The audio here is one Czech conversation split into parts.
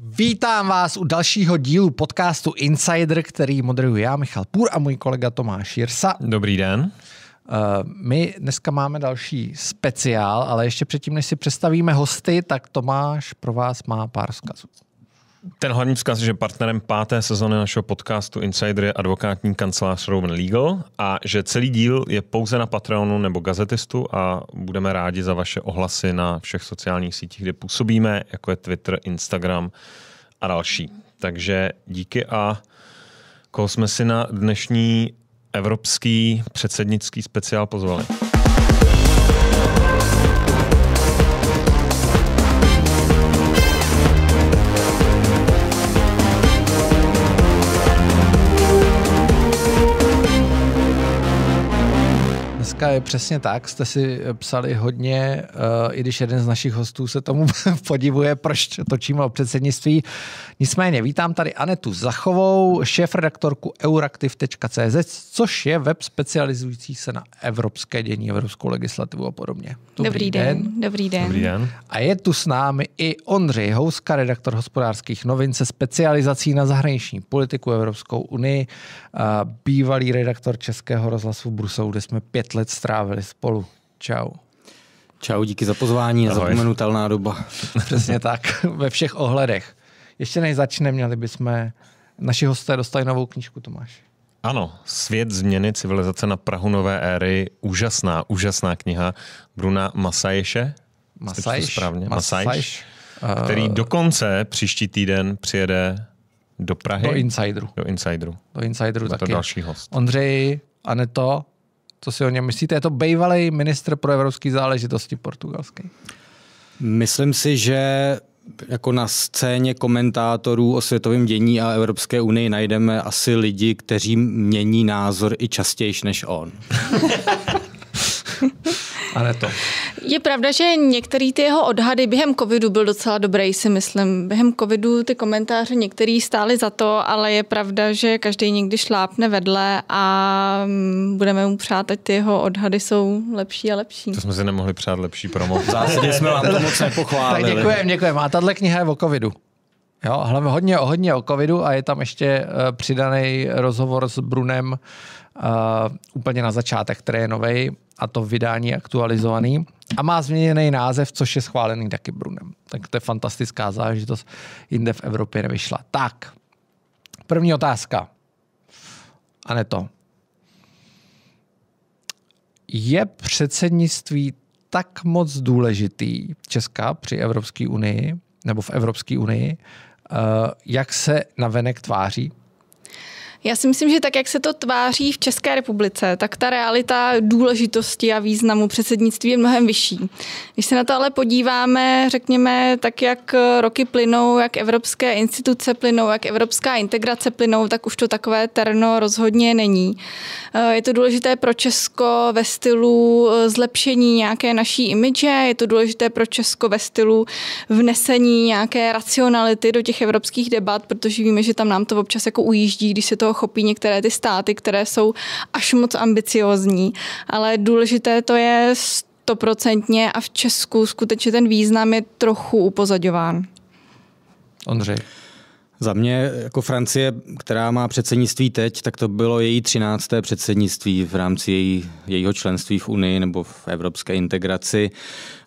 Vítám vás u dalšího dílu podcastu Insider, který moderuji já, Michal Půr a můj kolega Tomáš Jirsa. Dobrý den. Eh, my dneska máme další speciál, ale ještě předtím, než si představíme hosty, tak Tomáš pro vás má pár zkazů. Ten hlavní vzkaz je, že partnerem páté sezony našeho podcastu Insider je advokátní kancelář Roman Legal a že celý díl je pouze na Patreonu nebo Gazetistu a budeme rádi za vaše ohlasy na všech sociálních sítích, kde působíme, jako je Twitter, Instagram a další. Takže díky a koho jsme si na dnešní evropský předsednický speciál pozvali. otázka je přesně tak. Jste si psali hodně, eh, i když jeden z našich hostů se tomu podivuje, proč točíme o předsednictví. Nicméně vítám tady Anetu Zachovou, šéf-redaktorku euraktiv.cz, což je web specializující se na evropské dění, evropskou legislativu a podobně. Dobrý, Dobrý den. den. Dobrý den. Dobrý den. A je tu s námi i Ondřej Houska, redaktor hospodářských novin se specializací na zahraniční politiku Evropskou unii, bývalý redaktor Českého rozhlasu v Bruselu, kde jsme pět let let strávili spolu. Čau. Čau, díky za pozvání, Ahoj. zapomenutelná doba. Přesně tak, ve všech ohledech. Ještě než začne, měli bychom, naši hosté dostali novou knížku, Tomáš. Ano, Svět změny civilizace na Prahu nové éry, úžasná, úžasná kniha Bruna Masaješe. Masajš? Správně. Masajš, Masajš, eh, který dokonce příští týden přijede do Prahy. Do Insideru. Do Insideru. Do Insideru taky. to další host. Ondřej, Aneto, co si o něm myslíte? Je to bývalý ministr pro evropské záležitosti portugalský. Myslím si, že jako na scéně komentátorů o světovém dění a Evropské unii najdeme asi lidi, kteří mění názor i častěji než on. Ale to. Je pravda, že některý ty jeho odhady během covidu byl docela dobrý, si myslím. Během covidu ty komentáře některý stály za to, ale je pravda, že každý někdy šlápne vedle a mm, budeme mu přát, ať ty jeho odhady jsou lepší a lepší. To jsme si nemohli přát lepší promo. V zásadě jsme vám to moc nepochválili. Tak děkujem, děkujem. A tahle kniha je o covidu. Jo, hlavně hodně, hodně o covidu a je tam ještě uh, přidaný rozhovor s Brunem uh, úplně na začátek, který je novej a to vydání je aktualizovaný a má změněný název, což je schválený taky Brunem. Tak to je fantastická záležitost, jinde v Evropě nevyšla. Tak, první otázka. A ne to. Je předsednictví tak moc důležitý Česká při Evropské unii, nebo v Evropské unii, eh, jak se navenek tváří? Já si myslím, že tak, jak se to tváří v České republice, tak ta realita důležitosti a významu předsednictví je mnohem vyšší. Když se na to ale podíváme, řekněme, tak jak roky plynou, jak evropské instituce plynou, jak evropská integrace plynou, tak už to takové terno rozhodně není. Je to důležité pro Česko ve stylu eh, zlepšení nějaké naší imidže, je to důležité pro Česko ve stylu vnesení nějaké racionality do těch evropských debat, protože víme, že tam nám to občas jako ujíždí, když se toho chopí některé ty státy, které jsou až moc ambiciozní. Ale důležité to je stoprocentně a v Česku skutečně ten význam je trochu upozaďován. Ondřej. Za mě, jako Francie, která má předsednictví teď, tak to bylo její třinácté předsednictví v rámci její, jejího členství v Unii nebo v evropské integraci.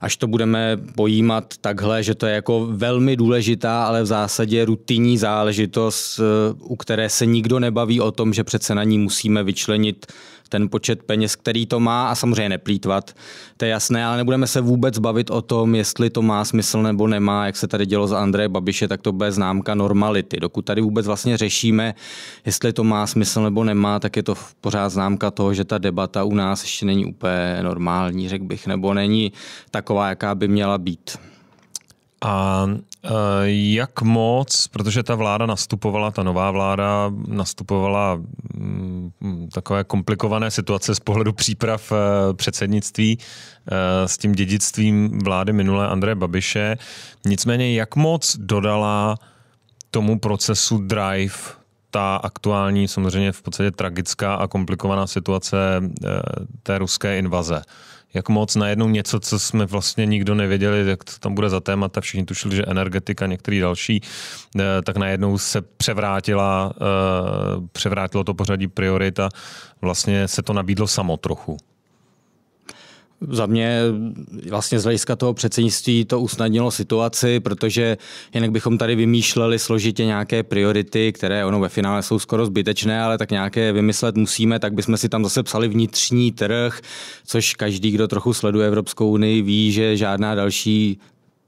Až to budeme pojímat takhle, že to je jako velmi důležitá, ale v zásadě rutinní záležitost, eh, u které se nikdo nebaví o tom, že přece na ní musíme vyčlenit ten počet peněz, který to má a samozřejmě neplýtvat. To je jasné, ale nebudeme se vůbec bavit o tom, jestli to má smysl nebo nemá, jak se tady dělo za Andreje Babiše, tak to bude známka normality. Dokud tady vůbec vlastně řešíme, jestli to má smysl nebo nemá, tak je to pořád známka toho, že ta debata u nás ještě není úplně normální, řekl bych, nebo není taková, jaká by měla být. A e, jak moc, protože ta vláda nastupovala, ta nová vláda nastupovala mm, takové komplikované situace z pohledu příprav e, předsednictví e, s tím dědictvím vlády minulé Andreje Babiše, nicméně jak moc dodala tomu procesu drive ta aktuální, samozřejmě v podstatě tragická a komplikovaná situace té ruské invaze jak moc najednou něco, co jsme vlastně nikdo nevěděli, jak to tam bude za témata, všichni tušili, že energetika, některý další, eh, tak najednou se převrátila, eh, převrátilo to pořadí priorita, vlastně se to nabídlo samo trochu. Za mě vlastně z hlediska toho předsednictví to usnadnilo situaci, protože jinak bychom tady vymýšleli složitě nějaké priority, které ono ve finále jsou skoro zbytečné, ale tak nějaké vymyslet musíme, tak bychom si tam zase psali vnitřní trh, což každý, kdo trochu sleduje Evropskou unii, ví, že žádná další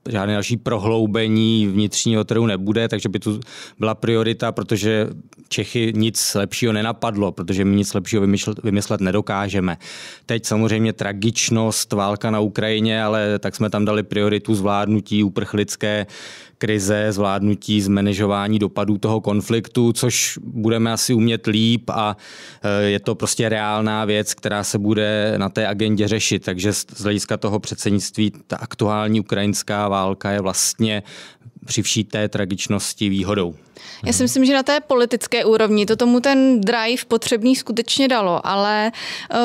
žádné další prohloubení vnitřního trhu nebude, takže by tu byla priorita, protože Čechy nic lepšího nenapadlo, protože my nic lepšího vymyslet, vymyslet nedokážeme. Teď samozřejmě tragičnost, válka na Ukrajině, ale tak jsme tam dali prioritu zvládnutí uprchlické krize, zvládnutí, zmanežování dopadů toho konfliktu, což budeme asi umět líp a eh, je to prostě reálná věc, která se bude na té agendě řešit. Takže z hlediska toho předsednictví ta aktuální ukrajinská válka je vlastně při vší té tragičnosti výhodou. Já si myslím, že na té politické úrovni to tomu ten drive potřebný skutečně dalo, ale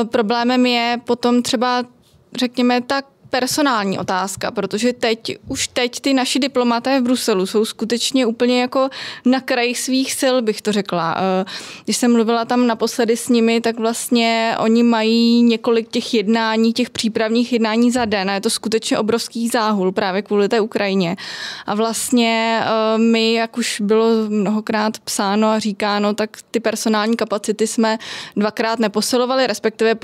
eh, problémem je potom třeba řekněme, ta personální otázka, protože teď, už teď ty naši diplomaté v Bruselu jsou skutečně úplně jako na kraji svých sil, bych to řekla. Eh, když jsem mluvila tam naposledy s nimi, tak vlastně oni mají několik těch jednání, těch přípravních jednání za den a je to skutečně obrovský záhul právě kvůli té Ukrajině. A vlastně eh, my, jak už bylo mnohokrát psáno a říkáno, tak ty personální kapacity jsme dvakrát neposilovali, respektive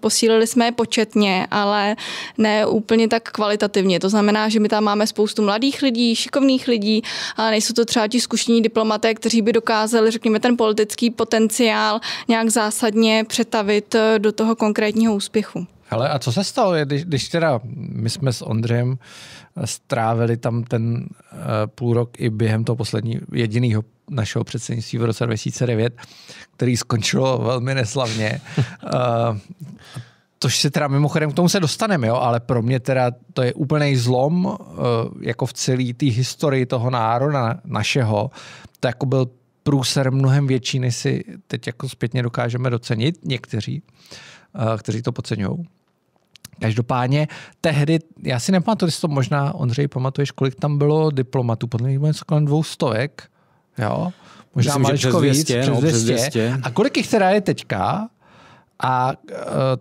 posílili jsme je početně, ale ne úplně tak kvalitativně. To znamená, že my tam máme spoustu mladých lidí, šikovných lidí, ale nejsou to třeba ti zkušení diplomaté, kteří by dokázali, řekněme, ten politický potenciál nějak zásadně přetavit eh, do toho konkrétního úspěchu. Ale a co se stalo, když, když teda my jsme s Ondřejem eh, strávili tam ten uh, půl rok i během toho poslední jediného našeho předsednictví v roce 2009, který skončilo velmi neslavně. Uh, Tož se teda mimochodem k tomu se dostaneme, jo, ale pro mě teda to je úplný zlom eh, jako v celé té historii toho národa našeho. To jako byl průser mnohem větší, než si teď jako zpětně dokážeme docenit někteří, eh, kteří to podceňují. Každopádně tehdy, já si nepamatuju, jestli to možná, Ondřej, pamatuješ, kolik tam bylo diplomatů, podle mě něco kolem dvou stovek, jo? Možná Myslím, maličko přes 200, víc, přes 200. No, přes 200. A kolik jich teda je teďka? a eh,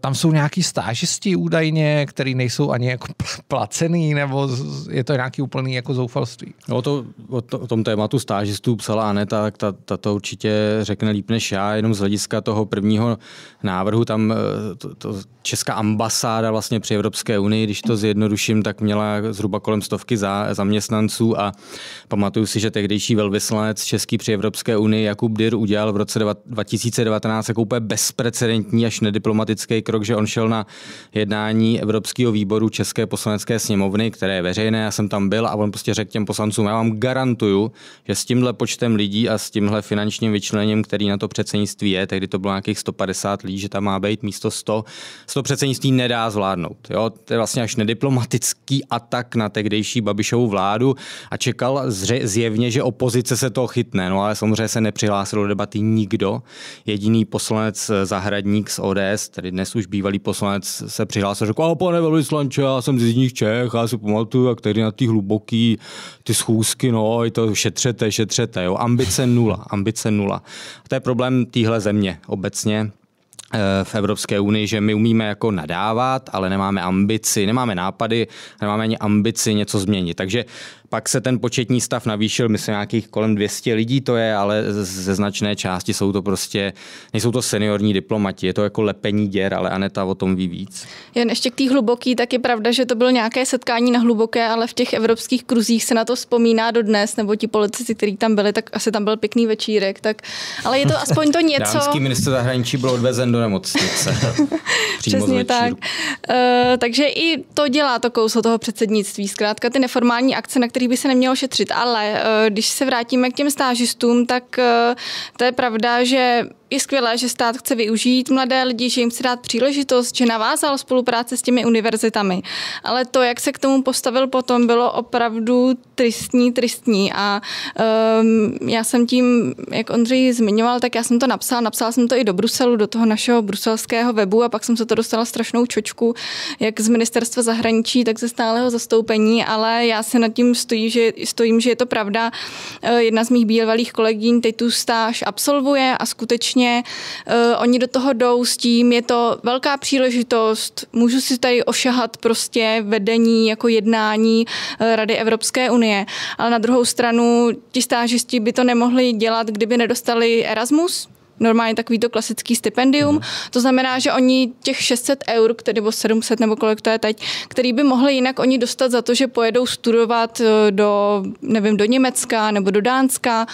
tam jsou nějaký stážisti údajně, který nejsou ani jako placený, nebo je to nějaký úplný jako zoufalství? No, o, to, o, to, o tom tématu stážistů psala Aneta, ta, ta to určitě řekne líp než já, jenom z hlediska toho prvního návrhu, tam eh, to, to česká ambasáda vlastně při Evropské unii, když to zjednoduším, tak měla zhruba kolem stovky za, zaměstnanců a pamatuju si, že tehdejší velvyslanec český při Evropské unii Jakub Dyr udělal v roce 2019 jako úplně bezprecedentní než nediplomatický krok, že on šel na jednání Evropského výboru České poslanecké sněmovny, které je veřejné, já jsem tam byl a on prostě řekl těm poslancům, já vám garantuju, že s tímhle počtem lidí a s tímhle finančním vyčlením, který na to předsednictví je, tehdy to bylo nějakých 150 lidí, že tam má být místo 100, se to předsednictví nedá zvládnout. Jo? To je vlastně až nediplomatický atak na tehdejší Babišovu vládu a čekal zjevně, že opozice se toho chytne. No ale samozřejmě se nepřihlásil do debaty nikdo. Jediný poslanec eh, Zahradník z ODS, tedy dnes už bývalý poslanec, se přihlásil a řekl, ahoj pane velvyslanče, já jsem z jižních Čech, já si pamatuju, jak tady na ty hluboký ty schůzky, no, i to šetřete, šetřete, jo, ambice nula, ambice nula. A to je problém téhle země obecně, eh, v Evropské unii, že my umíme jako nadávat, ale nemáme ambici, nemáme nápady, nemáme ani ambici něco změnit. Takže pak se ten početní stav navýšil, myslím nějakých kolem 200 lidí to je, ale ze značné části jsou to prostě, nejsou to seniorní diplomati, je to jako lepení děr, ale Aneta o tom ví víc. Jen ještě k té hluboký, tak je pravda, že to bylo nějaké setkání na hluboké, ale v těch evropských kruzích se na to vzpomíná dnes, nebo ti politici, kteří tam byli, tak asi tam byl pěkný večírek, tak, ale je to aspoň to něco. Dánský minister zahraničí byl odvezen do nemocnice. Přesně tak. Uh, takže i to dělá to kouslo toho předsednictví. Zkrátka ty neformální akce, na které který by se nemělo šetřit. Ale eh, když se vrátíme k těm stážistům, tak eh, to je pravda, že je skvělé, že stát chce využít mladé lidi, že jim chce dát příležitost, že navázal spolupráce s těmi univerzitami. Ale to, jak se k tomu postavil potom, bylo opravdu tristní, tristní. A um, já jsem tím, jak Ondřej zmiňoval, tak já jsem to napsala. Napsala jsem to i do Bruselu, do toho našeho bruselského webu a pak jsem se to dostala strašnou čočku, jak z ministerstva zahraničí, tak ze stáleho zastoupení, ale já se nad tím stojí, že, stojím, že je to pravda. Eh, jedna z mých bývalých kolegyň teď tu stáž absolvuje a skutečně vlastně uh, oni do toho jdou s tím, je to velká příležitost, můžu si tady ošahat prostě vedení jako jednání uh, Rady Evropské unie, ale na druhou stranu ti stážisti by to nemohli dělat, kdyby nedostali Erasmus, normálně takový to klasický stipendium. Mhm. To znamená, že oni těch 600 eur, který, nebo 700 nebo kolik to je teď, který by mohli jinak oni dostat za to, že pojedou studovat eh, do, nevím, do Německa nebo do Dánska,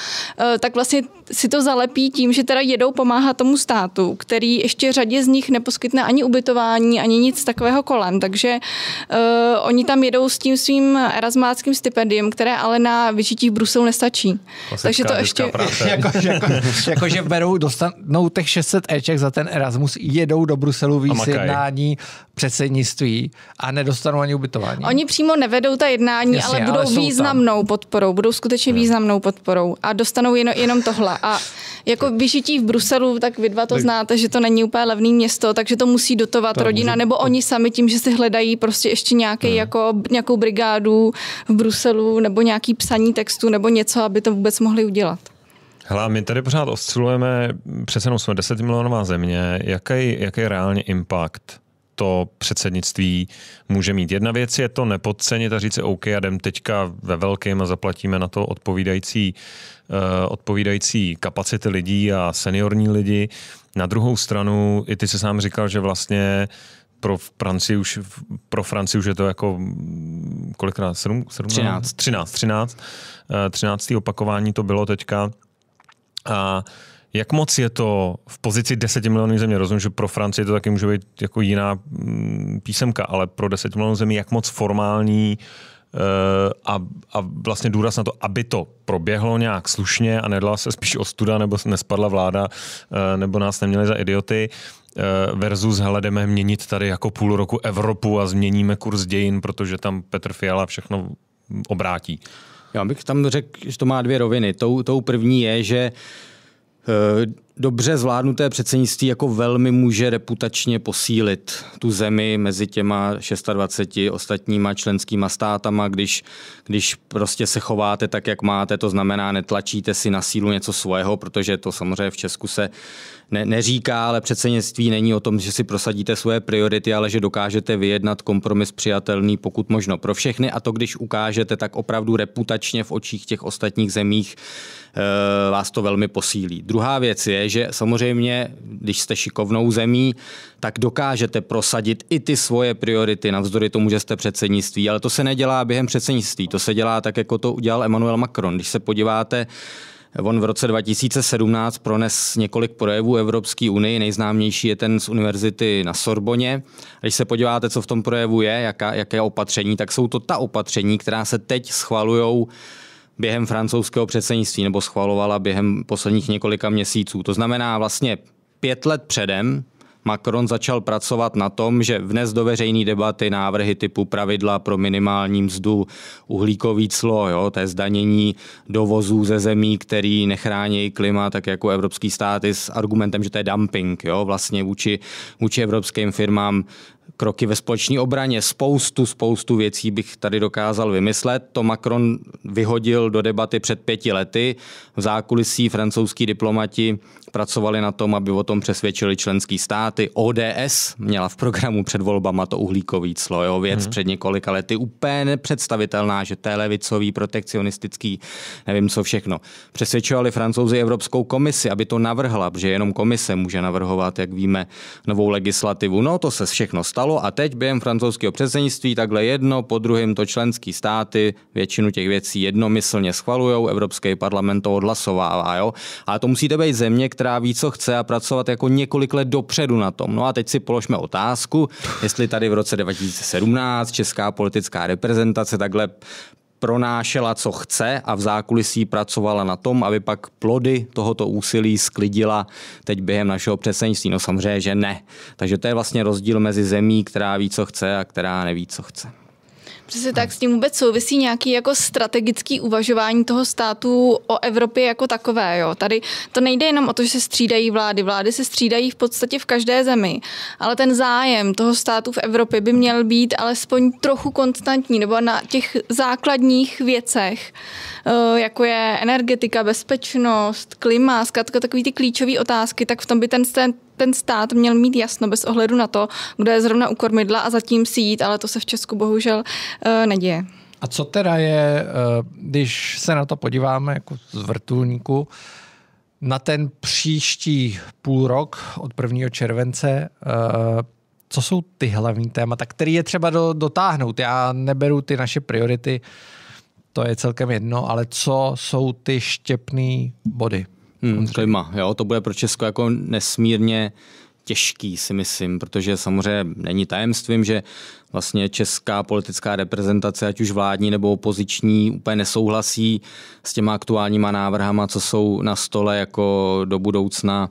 tak vlastně si to zalepí tím, že teda jedou pomáhat tomu státu, který ještě řadě z nich neposkytne ani ubytování, ani nic takového kolem. Takže uh, oni tam jedou s tím svým erasmáckým stipendiem, které ale na vyžití v Bruselu nestačí. Klasická Takže to ještě... jako, jako, jako, že jako, berou, dostanou těch 600 Eček za ten Erasmus, jedou do Bruselu víc jednání předsednictví a nedostanou ani ubytování. Oni přímo nevedou ta jednání, Jasně, ale budou ale významnou tam. podporou, budou skutečně významnou podporou a dostanou jen, jenom tohle. A jako vyžití v Bruselu, tak vy dva to tak. znáte, že to není úplně levný město, takže to musí dotovat to rodina, může... nebo oni sami tím, že si hledají prostě ještě nějaký, jako, nějakou brigádu v Bruselu, nebo nějaký psaní textu, nebo něco, aby to vůbec mohli udělat. Hele, my tady pořád oscilujeme, přece jenom jsme 10 milionová země, jaký, jaký je reálně impact to předsednictví může mít. Jedna věc je to nepodcenit a říct si, OK, a jdem teďka ve velkém a zaplatíme na to odpovídající, eh, odpovídající kapacity lidí a seniorní lidi. Na druhou stranu, i ty se sám říkal, že vlastně pro Francii už, pro Francii už je to jako kolikrát? 7, 7, 13. 13, 13. 13. opakování to bylo teďka. A uh, jak moc je to v pozici 10 milionů země? Rozumím, že pro Francii to taky může být jako jiná mm, písemka, ale pro 10 milionů zemí jak moc formální eh, a, a vlastně důraz na to, aby to proběhlo nějak slušně a nedala se spíš ostuda, nebo nespadla vláda, eh, nebo nás neměli za idioty, eh, versus hele, jdeme měnit tady jako půl roku Evropu a změníme kurz dějin, protože tam Petr Fiala všechno obrátí. Já bych tam řekl, že to má dvě roviny. Tou, tou první je, že uh, uh, dobře zvládnuté předsednictví jako velmi může reputačně posílit tu zemi mezi těma 26 ostatníma členskýma státama, když, když prostě se chováte tak, jak máte, to znamená, netlačíte si na sílu něco svého, protože to samozřejmě v Česku se ne, neříká, ale předsednictví není o tom, že si prosadíte svoje priority, ale že dokážete vyjednat kompromis přijatelný, pokud možno pro všechny. A to, když ukážete, tak opravdu reputačně v očích těch ostatních zemích e, vás to velmi posílí. Druhá věc je, že samozřejmě, když jste šikovnou zemí, tak dokážete prosadit i ty svoje priority, navzdory tomu, že jste předsednictví. Ale to se nedělá během předsednictví, to se dělá tak, jako to udělal Emmanuel Macron. Když se podíváte On v roce 2017 prones několik projevů Evropské unii, nejznámější je ten z univerzity na Sorboně. Když se podíváte, co v tom projevu je, jaká, jaké opatření, tak jsou to ta opatření, která se teď schvalují během francouzského předsednictví nebo schvalovala během posledních několika měsíců. To znamená vlastně pět let předem Macron začal pracovat na tom, že vnes do veřejné debaty návrhy typu pravidla pro minimální mzdu, uhlíkový clo, jo, to je zdanění dovozů ze zemí, který nechrání klima, tak jako evropský státy s argumentem, že to je dumping jo, vlastně vůči, vůči evropským firmám kroky ve společní obraně. Spoustu, spoustu věcí bych tady dokázal vymyslet. To Macron vyhodil do debaty před pěti lety. V zákulisí francouzský diplomati pracovali na tom, aby o tom přesvědčili členský státy. ODS měla v programu před volbama to uhlíkový clo, jo, věc hmm. před několika lety. Úplně nepředstavitelná, že té levicový, protekcionistický, nevím co všechno. Přesvědčovali francouzi Evropskou komisi, aby to navrhla, protože jenom komise může navrhovat, jak víme, novou legislativu. No, to se všechno stalo stalo a teď během francouzského předsednictví takhle jedno po druhém to členský státy většinu těch věcí jednomyslně schvalují, Evropský parlament to odhlasovává. Jo? Ale to musíte být země, která ví, co chce a pracovat jako několik let dopředu na tom. No a teď si položme otázku, jestli tady v roce 2017 česká politická reprezentace takhle pronášela, co chce a v zákulisí pracovala na tom, aby pak plody tohoto úsilí sklidila teď během našeho předsednictví. No samozřejmě, že ne. Takže to je vlastně rozdíl mezi zemí, která ví, co chce a která neví, co chce. Přesně tak, s tím vůbec souvisí nějaký jako strategický uvažování toho státu o Evropě jako takové. Jo. Tady to nejde jenom o to, že se střídají vlády. Vlády se střídají v podstatě v každé zemi, ale ten zájem toho státu v Evropě by měl být alespoň trochu konstantní nebo na těch základních věcech Eh, jako je energetika, bezpečnost, klima, zkrátka takové ty klíčové otázky, tak v tom by ten, ten stát měl mít jasno bez ohledu na to, kdo je zrovna u kormidla a zatím si jít, ale to se v Česku bohužel eh, neděje. A co teda je, eh, když se na to podíváme jako z vrtulníku, na ten příští půl rok od 1. července, co jsou ty hlavní témata, které je třeba do, dotáhnout? Já neberu ty naše priority to je celkem jedno, ale co jsou ty štěpné body? Hmm, klima, jo, to bude pro Česko jako nesmírně těžký, si myslím, protože samozřejmě není tajemstvím, že vlastně česká politická reprezentace, ať už vládní nebo opoziční, úplně nesouhlasí s těma aktuálníma návrhama, co jsou na stole jako do budoucna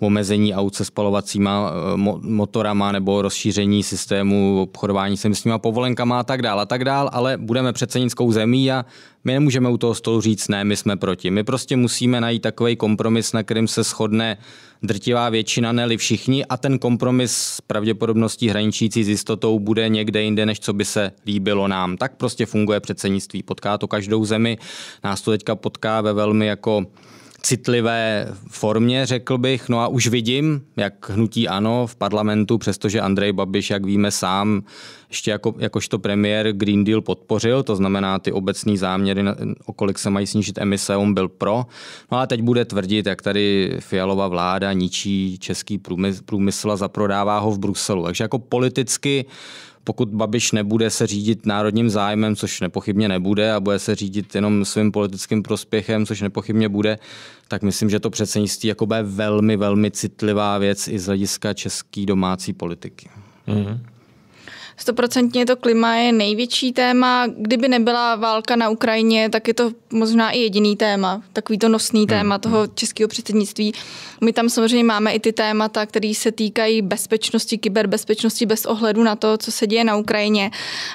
omezení aut se spalovacíma eh, motorama nebo rozšíření systému obchodování se nimi povolenkama a tak dál a tak dál, ale budeme přece zemí a my nemůžeme u toho stolu říct ne, my jsme proti. My prostě musíme najít takový kompromis, na kterým se shodne drtivá většina, ne všichni a ten kompromis s pravděpodobností hraničící s jistotou bude někde jinde, než co by se líbilo nám. Tak prostě funguje předsednictví, potká to každou zemi. Nás to teďka potká ve velmi jako citlivé formě, řekl bych. No a už vidím, jak hnutí ano v parlamentu, přestože Andrej Babiš, jak víme sám, ještě jako, jakožto premiér Green Deal podpořil, to znamená ty obecní záměry, o kolik se mají snížit emise, on byl pro. No a teď bude tvrdit, jak tady Fialová vláda ničí český průmysl a zaprodává ho v Bruselu. Takže jako politicky pokud Babiš nebude se řídit národním zájmem, což nepochybně nebude, a bude se řídit jenom svým politickým prospěchem, což nepochybně bude, tak myslím, že to předsednictví jako bude velmi, velmi citlivá věc i z hlediska české domácí politiky. Mm-hmm. Stoprocentně to klima je největší téma. Kdyby nebyla válka na Ukrajině, tak je to možná i jediný téma, takový to nosný hmm, téma hmm. toho českého předsednictví. My tam samozřejmě máme i ty témata, které se týkají bezpečnosti, kyberbezpečnosti bez ohledu na to, co se děje na Ukrajině,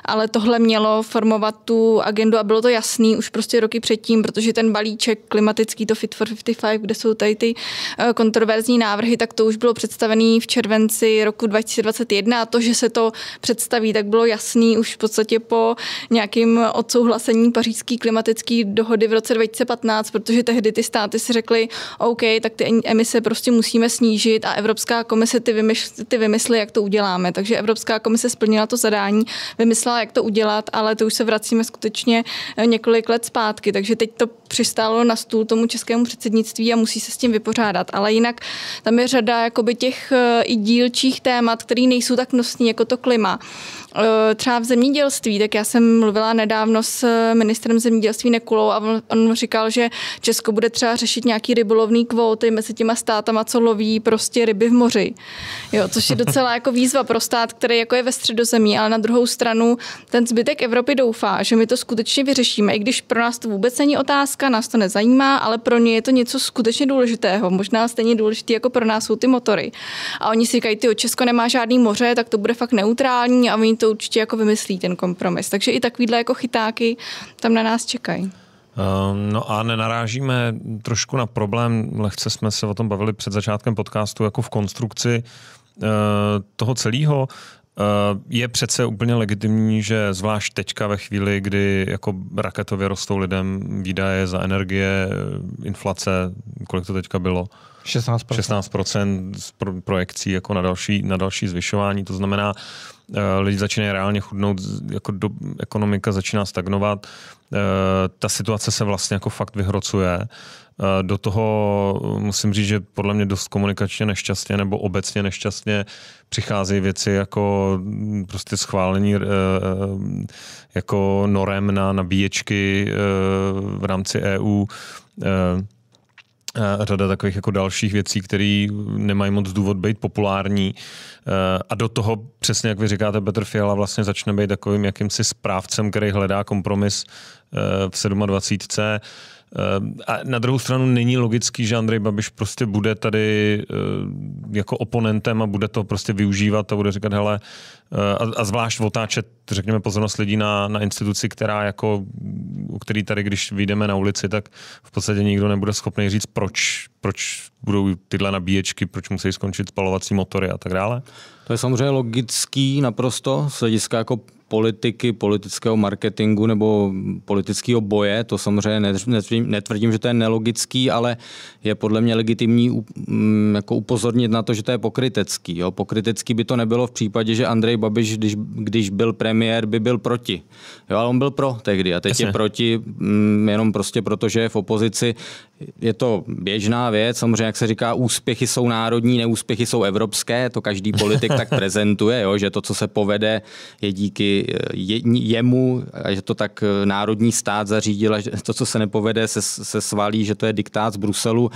ale tohle mělo formovat tu agendu a bylo to jasný už prostě roky předtím, protože ten balíček klimatický, to Fit for 55, kde jsou tady ty eh, kontroverzní návrhy, tak to už bylo představený v červenci roku 2021 a to, že se to představilo zastaví, tak bylo jasný už v podstatě po nějakým odsouhlasení pařížské klimatické dohody v roce 2015, protože tehdy ty státy si řekly, OK, tak ty emise prostě musíme snížit a Evropská komise ty, vymysly, ty vymysly, jak to uděláme. Takže Evropská komise splnila to zadání, vymyslela, jak to udělat, ale to už se vracíme skutečně eh, několik let zpátky. Takže teď to přistálo na stůl tomu českému předsednictví a musí se s tím vypořádat. Ale jinak tam je řada jakoby těch eh, i dílčích témat, které nejsou tak nosní jako to klima. Eh, třeba v zemědělství, tak já jsem mluvila nedávno s eh, ministrem zemědělství Nekulou a on, on říkal, že Česko bude třeba řešit nějaký rybolovný kvóty mezi těma státama, co loví prostě ryby v moři. Jo, což je docela jako výzva pro stát, který jako je ve středozemí, ale na druhou stranu ten zbytek Evropy doufá, že my to skutečně vyřešíme, i když pro nás to vůbec není otázka, nás to nezajímá, ale pro ně je to něco skutečně důležitého, možná stejně důležité jako pro nás jsou ty motory. A oni si říkají, ty Česko nemá žádný moře, tak to bude fakt neutrální a oni to to určitě jako vymyslí ten kompromis. Takže i takovýhle jako chytáky tam na nás čekají. Ehm, no a nenarážíme trošku na problém, lehce jsme se o tom bavili před začátkem podcastu, jako v konstrukci eh, toho celého. Eh, je přece úplně legitimní, že zvlášť teďka ve chvíli, kdy jako raketově rostou lidem výdaje za energie, eh, inflace, kolik to teďka bylo? 16%. 16% z projekcí jako na další, na další zvyšování. To znamená, Eh, lidi začínají reálně chudnout, jako do, ekonomika začíná stagnovat, eh, ta situace se vlastně jako fakt vyhrocuje. Eh, do toho musím říct, že podle mě dost komunikačně nešťastně nebo obecně nešťastně přicházejí věci jako mm, prostě schválení jako norem na nabíječky v rámci EU a eh, řada takových jako dalších věcí, které nemají moc důvod být populární. Eh, a do toho, přesně jak vy říkáte, Petr Fiala vlastně začne být takovým jakýmsi správcem, který hledá kompromis eh, v 27. Ehm, a na druhou stranu není logický, že Andrej Babiš prostě bude tady eh, jako oponentem a bude to prostě využívat a bude říkat, hele, eh, a, zvlášť otáčet, řekněme, pozornost lidí na, na instituci, která jako, u který tady, když vyjdeme na ulici, tak v podstatě nikdo nebude schopný říct, proč, proč budou tyhle nabíječky, proč musí skončit spalovací motory a tak dále. To je samozřejmě logický naprosto z hlediska jako politiky, politického marketingu nebo politického boje. To samozřejmě netvrdím, netvrdím, že to je nelogický, ale je podle mě legitimní mm, jako upozornit na to, že to je pokrytecký. Jo? Pokrytecký by to nebylo v případě, že Andrej Babiš, když, když byl premiér, by byl proti. Jo, ale on byl pro tehdy a teď Jasně. je proti mm, jenom prostě proto, že je v opozici. Je to běžná věc, samozřejmě, jak se říká, úspěchy jsou národní, neúspěchy jsou evropské, to každý politik tak prezentuje, jo? že to, co se povede, je díky kvůli jemu, že to tak eh, národní stát zařídil a to, co se nepovede, se, se svalí, že to je diktát z Bruselu.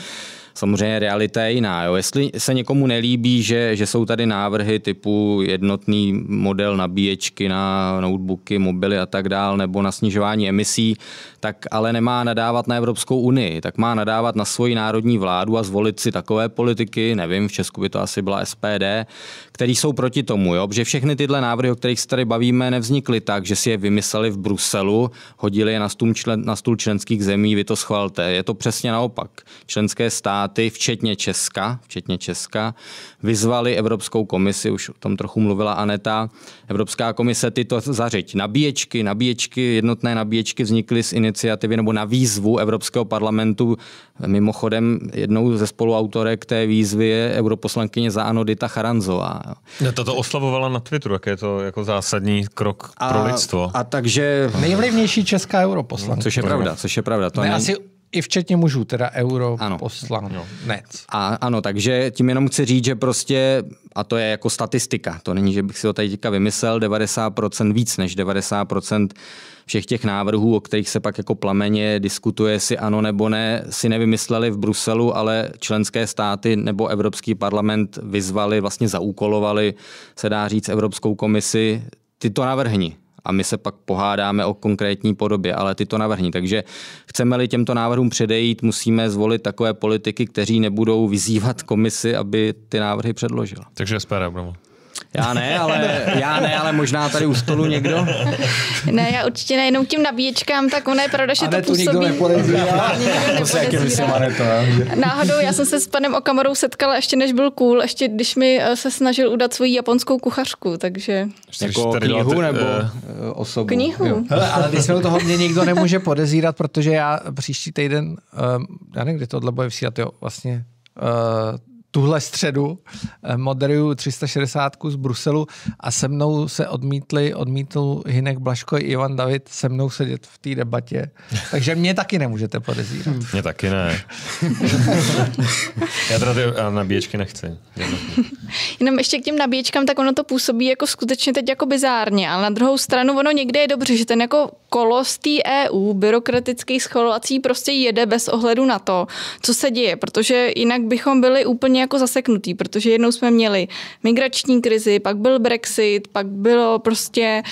Samozřejmě realita je jiná. Jo. Jestli se někomu nelíbí, že, že jsou tady návrhy typu jednotný model nabíječky na notebooky, mobily a tak dál, nebo na snižování emisí, tak ale nemá nadávat na Evropskou unii, tak má nadávat na svoji národní vládu a zvolit si takové politiky, nevím, v Česku by to asi byla SPD, který jsou proti tomu, jo? že všechny tyhle návrhy, o kterých se tady bavíme, nevznikly tak, že si je vymysleli v Bruselu, hodili je na stůl, člen, na stůl členských zemí, vy to schvalte. Je to přesně naopak. Členské státy státy, včetně Česka, včetně Česka, vyzvali Evropskou komisi, už o tom trochu mluvila Aneta, Evropská komise tyto zařiď. Nabíječky, nabíječky, jednotné nabíječky vznikly z iniciativy nebo na výzvu Evropského parlamentu. Mimochodem jednou ze spoluautorek té výzvy je europoslankyně za ANO Dita Charanzová. No, toto oslavovala na Twitteru, jak je to jako zásadní krok a, pro lidstvo. A takže... Nejvlivnější česká europoslankyně. Což je pravda, což je pravda. To ne, není... asi i včetně mužů, teda euro ano. poslanec. A, ano, takže tím jenom chci říct, že prostě, a to je jako statistika, to není, že bych si to tady teďka vymyslel, 90% víc než 90% všech těch návrhů, o kterých se pak jako plameně diskutuje, si ano nebo ne, si nevymysleli v Bruselu, ale členské státy nebo Evropský parlament vyzvali, vlastně zaúkolovali, se dá říct, Evropskou komisi, ty to navrhni a my se pak pohádáme o konkrétní podobě, ale ty to navrhni. Takže chceme-li těmto návrhům předejít, musíme zvolit takové politiky, kteří nebudou vyzývat komisi, aby ty návrhy předložila. Takže SPD, já ne, ale, já ne, ale možná tady u stolu někdo. Ne, já určitě ne, jenom tím nabíječkám, tak ono je pravda, že to působí. Nikdo nepodezírá. Nikdo nepodezírá. Náhodou, já jsem se s panem Okamorou setkala ještě než byl cool, ještě když mi eh, se snažil udat svoji japonskou kuchařku, takže... Jako knihu nebo uh, osobu? Knihu. Hele, ale když jsme toho, mě nikdo nemůže podezírat, protože já příští týden, um, já nevím, kdy tohle bude vysílat, jo, vlastně uh, tuhle středu eh, moderuju 360 z Bruselu a se mnou se odmítli, odmítl Hinek Blaško i Ivan David se mnou sedět v té debatě. Takže mě taky nemůžete podezírat. Hmm. Mě taky ne. Já teda ty eh, nabíječky nechci. Jenom ještě k těm nabíječkám, tak ono to působí jako skutečně teď jako bizárně, ale na druhou stranu ono někde je dobře, že ten jako kolos té EU, byrokratický schvalovací prostě jede bez ohledu na to, co se děje, protože jinak bychom byli úplně hodně jako zaseknutý, protože jednou jsme měli migrační krizi, pak byl Brexit, pak bylo prostě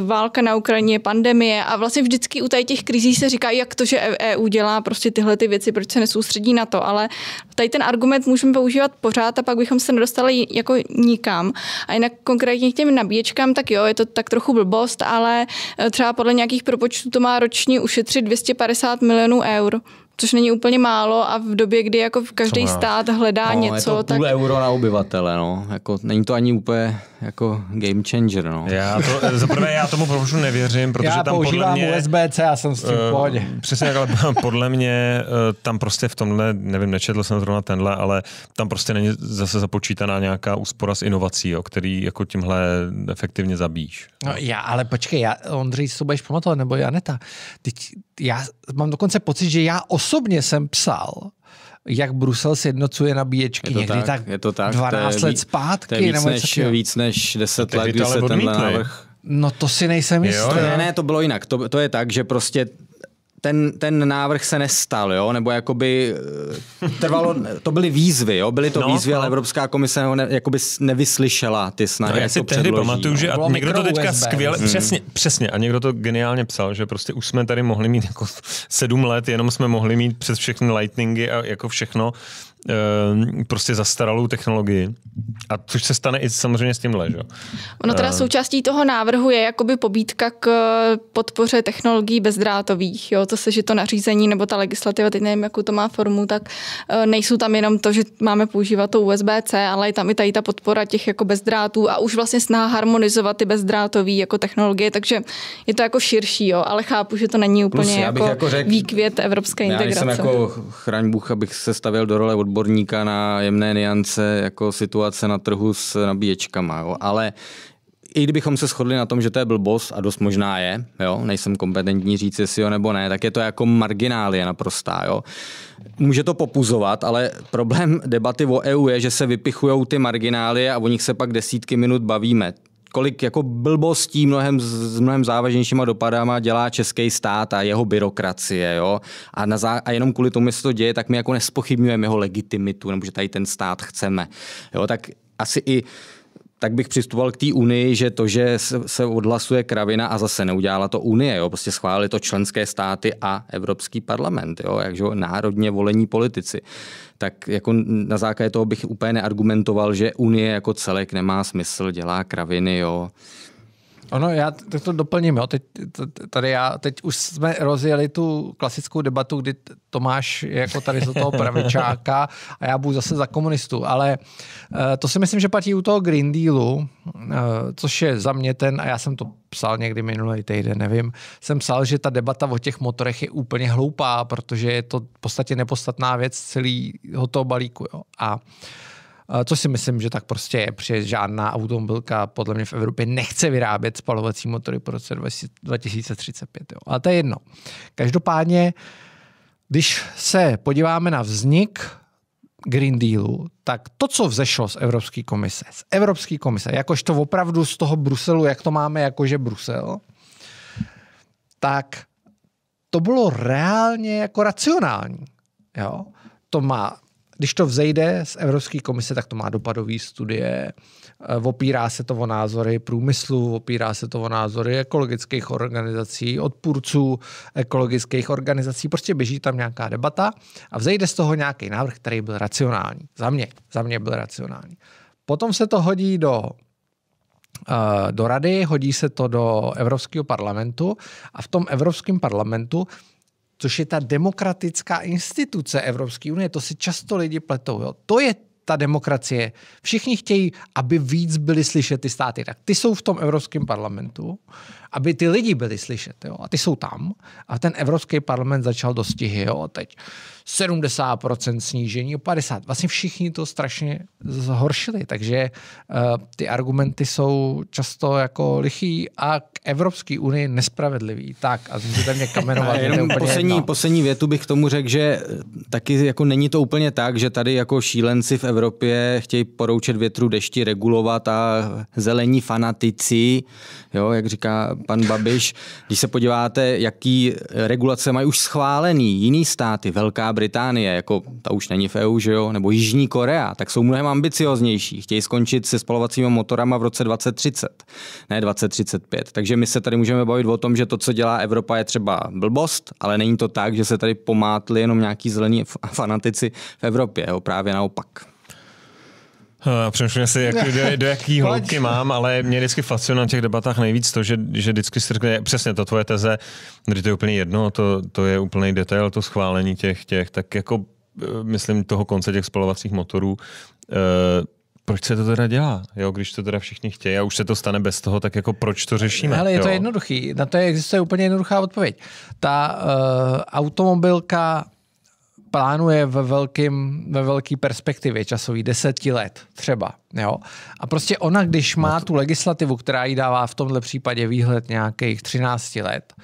uh, válka na Ukrajině, pandemie a vlastně vždycky u těch krizí se říká, jak to, že EU e dělá prostě tyhle ty věci, proč se nesoustředí na to, ale tady ten argument můžeme používat pořád a pak bychom se nedostali jako nikam. A jinak konkrétně k těm nabíječkám, tak jo, je to tak trochu blbost, ale eh, třeba podle nějakých propočtů to má ročně ušetřit 250 milionů eur což není úplně málo a v době, kdy jako v každý stát hledá no, něco. Je to půl tak... euro na obyvatele, no. Jako, není to ani úplně jako game changer. No. Já to, zaprvé já tomu propušu nevěřím, protože já tam podle mě... USB-C, já jsem s tím v eh, pohodě. Přesně tak, ale podle mě eh, tam prostě v tomhle, nevím, nečetl jsem zrovna tenhle, ale tam prostě není zase započítaná nějaká úspora s inovací, jo, který jako tímhle efektivně zabíš. No já, ale počkej, já, Ondřej, si to budeš pamatovat, nebo Janeta. Teď já mám dokonce pocit, že já osobně jsem psal jak Brusel sjednocuje nabíječky. Je to Někdy tak, tak, je to tak 12 to je let víc, zpátky. To je víc, nebo než, víc než 10 let, kdy se ten návrh... No to si nejsem jistý. Ne, ne, to bylo jinak. To, to je tak, že prostě ten, ten návrh se nestal, jo? nebo jakoby eh, trvalo, to byly výzvy, jo? byly to no, výzvy, ale no. Evropská komise ho ne, jakoby nevyslyšela ty snahy, no, jak já si to tehdy předloží, pamatuju, no. že a někdo to teďka USB. skvěle, hmm. přesně, přesně, a někdo to geniálně psal, že prostě už jsme tady mohli mít jako sedm let, jenom jsme mohli mít přes všechny lightningy a jako všechno, Ehm, prostě zastaralou technologii. A což se stane i samozřejmě s tímhle, že? Ono teda ehm. součástí toho návrhu je jakoby pobítka k eh, podpoře technologií bezdrátových, jo, to se, že to nařízení nebo ta legislativa, teď nevím, jakou to má formu, tak eh, nejsou tam jenom to, že máme používat to USB-C, ale je tam i tady ta podpora těch jako bezdrátů a už vlastně snaha harmonizovat ty bezdrátové jako technologie, takže je to jako širší, jo, ale chápu, že to není úplně Plus, jako, jako řek, výkvět evropské integrace. Já jsem jako chraň Bůh, abych se stavěl do role od odborníka na jemné niance jako situace na trhu s nabíječkama, jo? ale i kdybychom se shodli na tom, že to je blbost a dost možná je, jo, nejsem kompetentní říct, jestli jo nebo ne, tak je to jako marginálie naprostá, jo. Může to popuzovat, ale problém debaty o EU je, že se vypichují ty marginálie a o nich se pak desítky minut bavíme kolik jako blbostí mnohem, s mnohem závažnějšíma dopadama dělá český stát a jeho byrokracie. Jo? A, na zá, a jenom kvůli tomu, jestli to děje, tak my jako nespochybňujeme jeho legitimitu, nebo že tady ten stát chceme. Jo? Tak asi i tak bych přistupoval k té unii, že to, že se odhlasuje kravina a zase neudělala to unie, jo, prostě schválili to členské státy a Evropský parlament, jo, jakže národně volení politici, tak jako na základě toho bych úplně neargumentoval, že unie jako celek nemá smysl, dělá kraviny, jo. Ono, já to, to doplním, jo. Teď, tady já, teď už jsme rozjeli tu klasickou debatu, kdy Tomáš je jako tady za toho pravičáka a já budu zase za komunistu, ale eh, to si myslím, že platí u toho Green Dealu, eh, což je za mě ten, a já jsem to psal někdy minulý týden, nevím, jsem psal, že ta debata o těch motorech je úplně hloupá, protože je to v podstatě nepostatná věc celého toho balíku. Jo. A uh, co si myslím, že tak prostě je, protože žádná automobilka podle mě v Evropě nechce vyrábět spalovací motory po roce 2035. Jo. Ale to je jedno. Každopádně, když se podíváme na vznik Green Dealu, tak to, co vzešlo z Evropské komise, z Evropské komise, jakož to opravdu z toho Bruselu, jak to máme, jakože Brusel, tak to bylo reálně jako racionální. Jo? To má když to vzejde z Evropské komise, tak to má dopadové studie, eh, opírá se to o názory průmyslu, opírá se to o názory ekologických organizací, odpůrců ekologických organizací, prostě běží tam nějaká debata a vzejde z toho nějaký návrh, který byl racionální. Za mě, za mě byl racionální. Potom se to hodí do eh, do rady, hodí se to do Evropského parlamentu a v tom Evropském parlamentu což je ta demokratická instituce Evropské unie. To si často lidi pletou. Jo? To je ta demokracie. Všichni chtějí, aby víc byly slyšet ty státy. Tak ty jsou v tom Evropském parlamentu aby ty lidi byli slyšet. Jo? A ty jsou tam. A ten Evropský parlament začal dostihy. Jo? Teď 70% snížení, 50%. Vlastně všichni to strašně zhoršili. Takže uh, ty argumenty jsou často jako lichý a k Evropské unii nespravedlivý. Tak a můžete mě kamenovat. jenom poslední, poslední větu bych k tomu řekl, že eh, taky jako není to úplně tak, že tady jako šílenci v Evropě chtějí poroučet větru dešti regulovat a zelení fanatici, jo, jak říká pan Babiš, když se podíváte, jaký regulace mají už schválený jiný státy, Velká Británie, jako ta už není v EU, že jo, nebo Jižní Korea, tak jsou mnohem ambicioznější. Chtějí skončit se spalovacími motorama v roce 2030, ne 2035. Takže my se tady můžeme bavit o tom, že to, co dělá Evropa, je třeba blbost, ale není to tak, že se tady pomátli jenom nějaký zelení fanatici v Evropě. Jo, právě naopak. Hm, přemýšlím si, jak, do, do jaký holky mám, ale mě vždycky fascinuje na těch debatách nejvíc to, že, že vždycky si řekne, přesně to tvoje teze, když to je úplně jedno, to, to je úplný detail, to schválení těch, těch, tak jako eh, myslím toho konce těch spalovacích motorů, e, proč se to teda dělá, jo, když to teda všichni chtějí a už se to stane bez toho, tak jako proč to řešíme? Ale je to jo? jednoduchý, na to existuje úplně jednoduchá odpověď. Ta uh, automobilka plánuje ve, velkým, ve velký perspektivě časový, deseti let třeba. Jo? A prostě ona, když má no tu legislativu, která jí dává v tomhle případě výhled nějakých 13 let,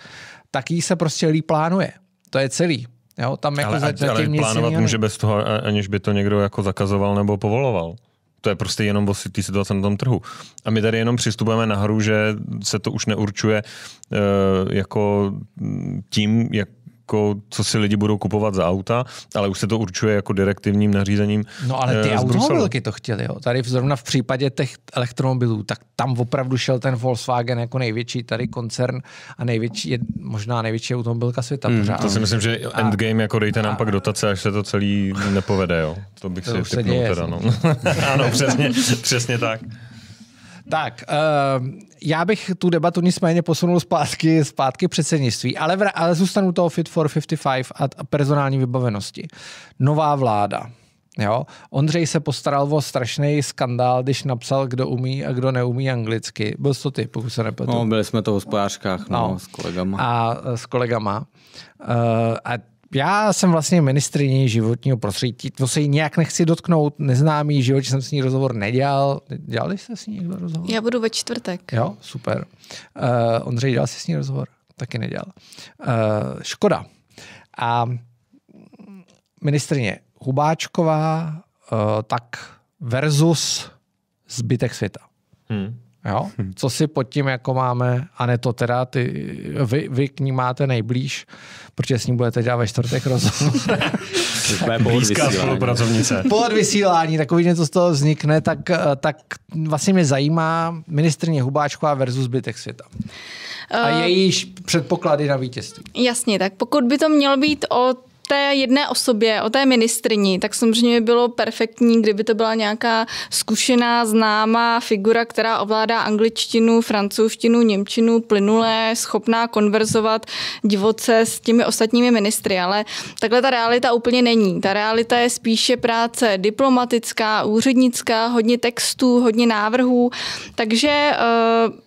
tak jí se prostě líp plánuje. To je celý. Jo? Tam jako ale, zatím ale nic plánovat může může bez toho, aniž by to někdo jako zakazoval nebo povoloval. To je prostě jenom o té situace na tom trhu. A my tady jenom přistupujeme nahoru, že se to už neurčuje uh, jako tím, jak jako co si lidi budou kupovat za auta, ale už se to určuje jako direktivním nařízením. No ale ty eh, automobilky to chtěli, jo. Tady zrovna v případě těch elektromobilů, tak tam opravdu šel ten Volkswagen jako největší tady koncern a největší, možná největší automobilka světa. Hmm, pořád. To si myslím, že endgame jako dejte nám a, pak dotace, až se to celý nepovede, jo. To bych to si typnul teda, no. ano, přesně, přesně tak. Tak, uh, já bych tu debatu nicméně posunul zpátky, zpátky předsednictví, ale, vra- ale zůstanu toho Fit for 55 a, a personální vybavenosti. Nová vláda. Jo? Ondřej se postaral o strašný skandál, když napsal, kdo umí a kdo neumí anglicky. Byl to ty, pokud se nepletu. No, byli jsme to v hospodářkách no, no. s kolegama. A s kolegama. Uh, a já jsem vlastně ministrině životního prostředí, to se jí nějak nechci dotknout, neznámý život, že jsem s ní rozhovor nedělal. Dělali jste s ní někdo rozhovor? Já budu ve čtvrtek. Jo, super. Uh, Ondřej, dělal jsi s ní rozhovor? Taky nedělal. Uh, škoda. A ministrině Hubáčková uh, tak versus zbytek světa. Hmm. Jo? Hm. Co si pod tím jako máme, a ne to teda ty, vy, vy k ní máte nejblíž, protože s ní budete dělat ve čtvrtek rozhovor. Blízká spolupracovnice. Pohled vysílání, takový něco z toho vznikne, tak, eh, tak vlastně mě zajímá ministrně Hubáčková versus zbytek světa. A eh, její předpoklady na vítězství. Jasně, tak pokud by to mělo být o té jedné osobě, o té ministrini, tak samozřejmě bylo perfektní, kdyby to byla nějaká zkušená, známá figura, která ovládá angličtinu, francouzštinu, němčinu, plynulé, schopná konverzovat divoce s těmi ostatními ministry, ale takhle ta realita úplně není. Ta realita je spíše práce diplomatická, úřednická, hodně textů, hodně návrhů, takže uh,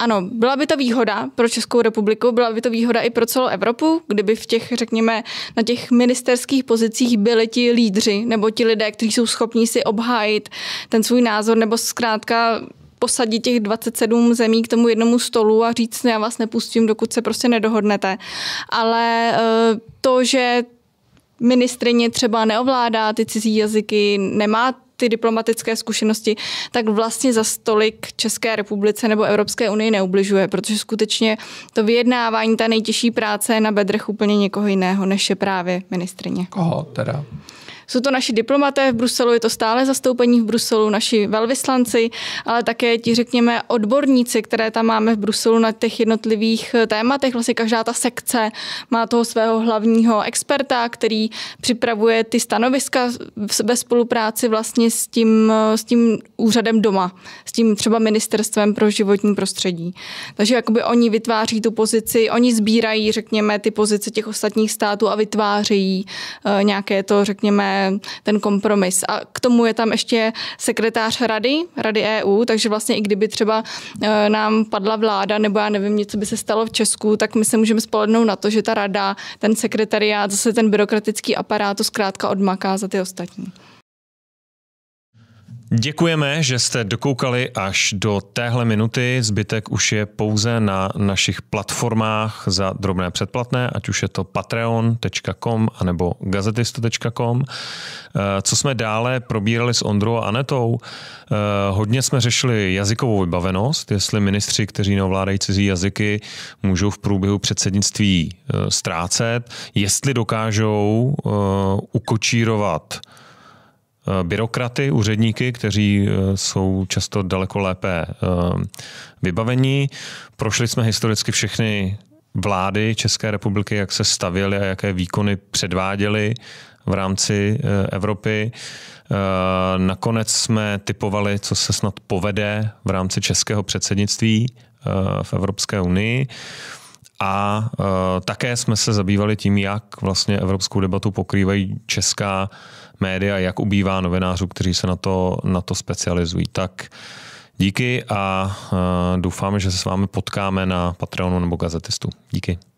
ano, byla by to výhoda pro Českou republiku, byla by to výhoda i pro celou Evropu, kdyby v těch, řekněme, na těch ministerských pozicích byli ti lídři nebo ti lidé, kteří jsou schopní si obhájit ten svůj názor nebo zkrátka posadit těch 27 zemí k tomu jednomu stolu a říct, já vás nepustím, dokud se prostě nedohodnete. Ale eh, to, že ministrině třeba neovládá ty cizí jazyky, nemá ty diplomatické zkušenosti, tak vlastně za stolik České republice nebo Evropské unii neubližuje, protože skutečně to vyjednávání, ta nejtěžší práce je na bedrech úplně někoho jiného, než je právě ministrině. Koho teda? Jsou to naši diplomaté v Bruselu, je to stále zastoupení v Bruselu, naši velvyslanci, ale také ti, řekněme, odborníci, které tam máme v Bruselu na těch jednotlivých eh, tématech. Vlastně každá ta sekce má toho svého hlavního experta, který připravuje ty stanoviska ve spolupráci vlastně s tím, eh, s tím úřadem doma, s tím třeba ministerstvem pro životní prostředí. Takže jakoby oni vytváří tu pozici, oni sbírají, řekněme, ty pozice těch ostatních států a vytvářejí eh, nějaké to, řekněme, ten kompromis. A k tomu je tam ještě sekretář rady, rady EU, takže vlastně i kdyby třeba e, nám padla vláda, nebo já nevím, něco by se stalo v Česku, tak my se můžeme spolehnout na to, že ta rada, ten sekretariát, zase ten byrokratický aparát to zkrátka odmaká za ty ostatní. Děkujeme, že jste dokoukali až do téhle minuty. Zbytek už je pouze na našich platformách za drobné předplatné, ať už je to patreon.com anebo gazetisto.com. Eh, co jsme dále probírali s Ondrou a Anetou? Eh, hodně jsme řešili jazykovou vybavenost, jestli ministři, kteří neovládají cizí jazyky, můžou v průběhu předsednictví eh, ztrácet, jestli dokážou ukočírovat Eh, byrokraty, úředníky, kteří eh, jsou často daleko lépe eh, vybavení. Prošli jsme historicky všechny vlády České republiky, jak se stavěly a jaké výkony předváděly v rámci Evropy. Nakonec jsme typovali, co se snad povede v rámci českého předsednictví v Evropské unii. A také jsme se zabývali tím, jak vlastně evropskou debatu pokrývají česká média, jak ubývá novinářů, kteří se na to, na to specializují. Tak díky a e, doufám, že se s vámi potkáme na Patreonu nebo Gazetistu. Díky.